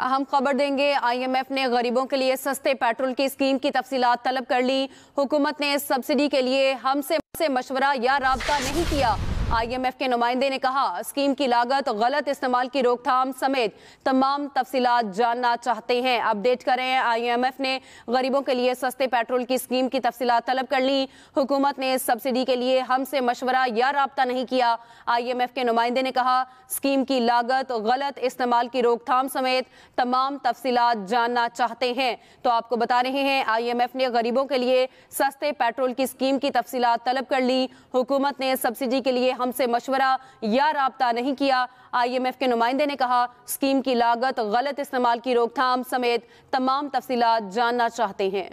अहम खबर देंगे आईएमएफ ने गरीबों के लिए सस्ते पेट्रोल की स्कीम की तफसीत तलब कर ली हुकूमत ने सब्सिडी के लिए हमसे मशवरा या रबता नहीं किया आईएमएफ के नुमाइंदे ने कहा स्कीम की लागत गलत इस्तेमाल की रोकथाम समेत तमाम तफसीत जानना चाहते हैं अपडेट करें आईएमएफ ने गरीबों के लिए सस्ते पेट्रोल की स्कीम की तफसीत तलब कर ली हुकूमत ने सब्सिडी के लिए हमसे मशवरा या रबता नहीं किया आईएमएफ के नुमाइंदे ने कहा स्कीम की लागत गलत इस्तेमाल की रोकथाम समेत तमाम तफसीत जानना चाहते हैं तो आपको बता रहे हैं एफ ने गरीबों के लिए सस्ते पेट्रोल की स्कीम की तफसीत तलब कर ली हुकूमत ने सब्सिडी के लिए हम हमसे मशवरा या रबता नहीं किया आईएमएफ के नुमाइंदे ने कहा स्कीम की लागत गलत इस्तेमाल की रोकथाम समेत तमाम तफसीत जानना चाहते हैं